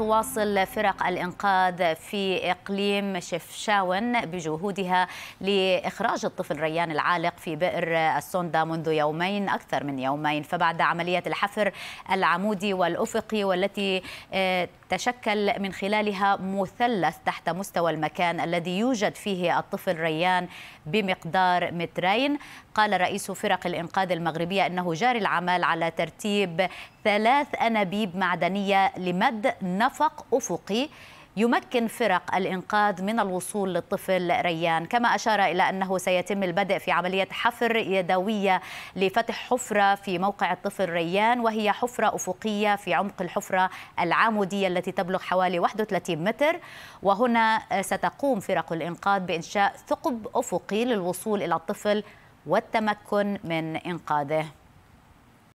تواصل فرق الإنقاذ في إقليم شفشاون بجهودها لإخراج الطفل ريان العالق في بئر السوندا منذ يومين أكثر من يومين فبعد عملية الحفر العمودي والأفقي والتي آه، تشكل من خلالها مثلث تحت مستوى المكان الذي يوجد فيه الطفل ريان بمقدار مترين قال رئيس فرق الإنقاذ المغربية أنه جاري العمل على ترتيب ثلاث أنابيب معدنية لمد نفق أفقي يمكن فرق الإنقاذ من الوصول للطفل ريان كما أشار إلى أنه سيتم البدء في عملية حفر يدوية لفتح حفرة في موقع الطفل ريان وهي حفرة أفقية في عمق الحفرة العامودية التي تبلغ حوالي 31 متر وهنا ستقوم فرق الإنقاذ بإنشاء ثقب أفقي للوصول إلى الطفل والتمكن من إنقاذه